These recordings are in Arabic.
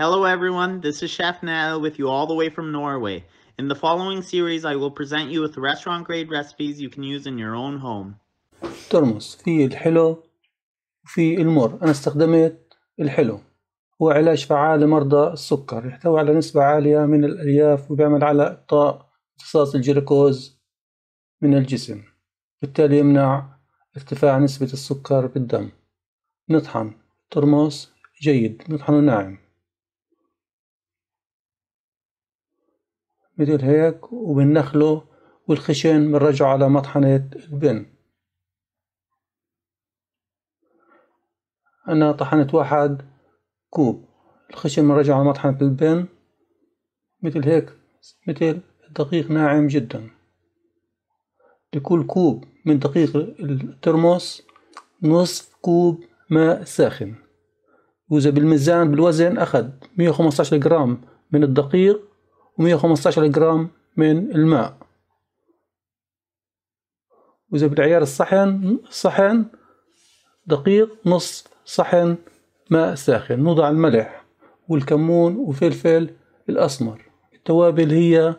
Hello everyone, this is Chef Nana with you all the way from Norway. In the following series, I will present you with restaurant grade recipes you can use in your own home. ترمس في الحلو وفي المر أنا استخدمت الحلو هو علاج فعال لمرضى السكر يحتوي على نسبة عالية من الألياف وبيعمل على إبطاء امتصاص الجلوكوز من الجسم بالتالي يمنع ارتفاع نسبة السكر بالدم نطحن ترمس جيد نطحنه ناعم مثل هيك وبنخله والخشن بنرجعه على مطحنة البن أنا طحنت واحد كوب الخشن بنرجعه على مطحنة البن مثل هيك مثل الدقيق ناعم جدا لكل كوب من دقيق الترمس نصف كوب ماء ساخن وإذا بالميزان بالوزن أخذ 115 جرام من الدقيق ومية وخمستاشر جرام من الماء وإذا بالعيار الصحن صحن دقيق نص صحن ماء ساخن نوضع الملح والكمون وفلفل الأسمر التوابل هي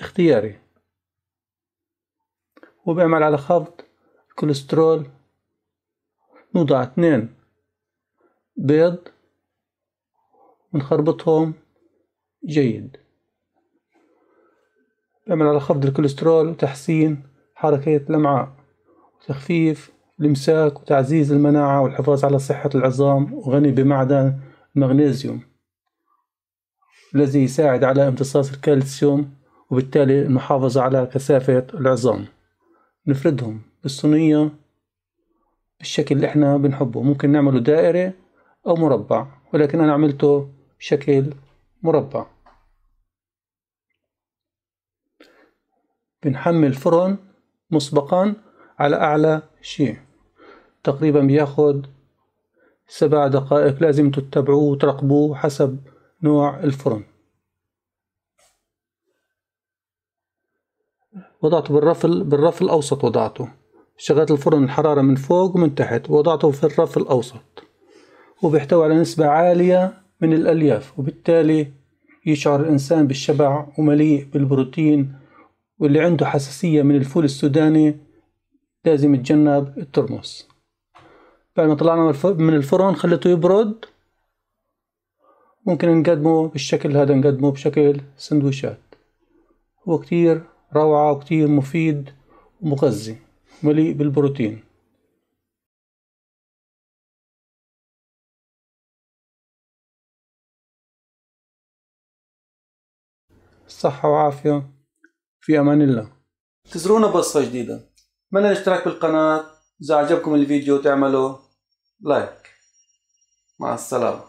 اختياري وبعمل على خفض الكوليسترول نوضع اثنين بيض ونخربطهم جيد يعمل على خفض الكوليسترول وتحسين حركة الأمعاء وتخفيف الإمساك وتعزيز المناعة والحفاظ على صحة العظام وغني بمعدن المغنيسيوم الذي يساعد على امتصاص الكالسيوم وبالتالي المحافظة على كثافة العظام نفردهم بالصينية بالشكل اللي احنا بنحبه ممكن نعمله دائري أو مربع ولكن أنا عملته بشكل مربع بنحمي الفرن مسبقا على أعلى شيء تقريبا بياخد سبع دقائق لازم تتبعوه وتراقبوه حسب نوع الفرن وضعته بالرفل بالرف الأوسط وضعته شغلت الفرن الحرارة من فوق ومن تحت وضعته في الرف الأوسط وبيحتوي على نسبة عالية من الألياف وبالتالي يشعر الإنسان بالشبع ومليء بالبروتين واللي عنده حساسية من الفول السوداني لازم يتجنب الترمس بعد ما طلعنا من الفرن خليته يبرد ممكن نقدمه بالشكل هذا نقدمه بشكل سندويشات هو كتير روعة وكتير مفيد ومغذي مليء بالبروتين صحة وعافية في أمان الله تزرونا بصفة جديدة من الاشتراك بالقناة إذا عجبكم الفيديو تعملوا لايك مع السلامة